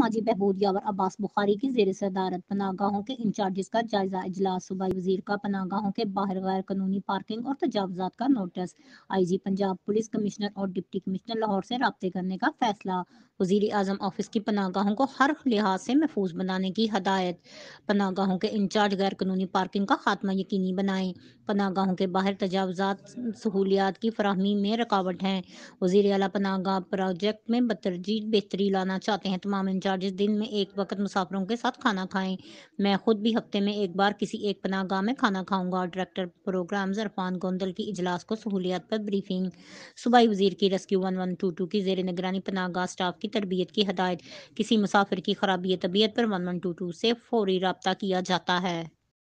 समाजी बहबूद यावर अब्बास बुखारी की जेर सदारत पनागाहों के इंचार्जेस का जायजा इजलास सूबाई वजीर का पनागाहों के बाहर गैर कानूनी पार्किंग और तजावजात का notice I G Punjab police commissioner और डिप्टी कमिश्नर लाहौर से रबते करने का फैसला वजीर आजम ऑफिस की पनागाहों को हर लिहाज से महफूज बनाने की हदायत पनागाहों के इंचार्ज गैर कानूनी पार्किंग का खात्मा यकीनी बनाएं पनागाहों के बाहर तजावजात सहूलियात की फरहमी में रुकावट है वजीर अला पनागाह प्रोजेक्ट में बतरजीत बेहतरी लाना चाहते हैं तमाम इंचार्ज चार्जेस दिन में एक वक्त मुसाफरों के साथ खाना खाएं मैं खुद भी हफ्ते में एक बार किसी एक पनाह में खाना खाऊंगा डायरेक्टर प्रोग्राम अरफान गोंदल की इजलास को सहूलियात पर ब्रीफिंग सूबाई वजीर की rescue one one two two की जेर निगरानी पनाह गाह स्टाफ की तरबियत की हदायत किसी मुसाफिर की खराबी तबीयत पर वन वन टू टू से फौरी रबता किया जाता है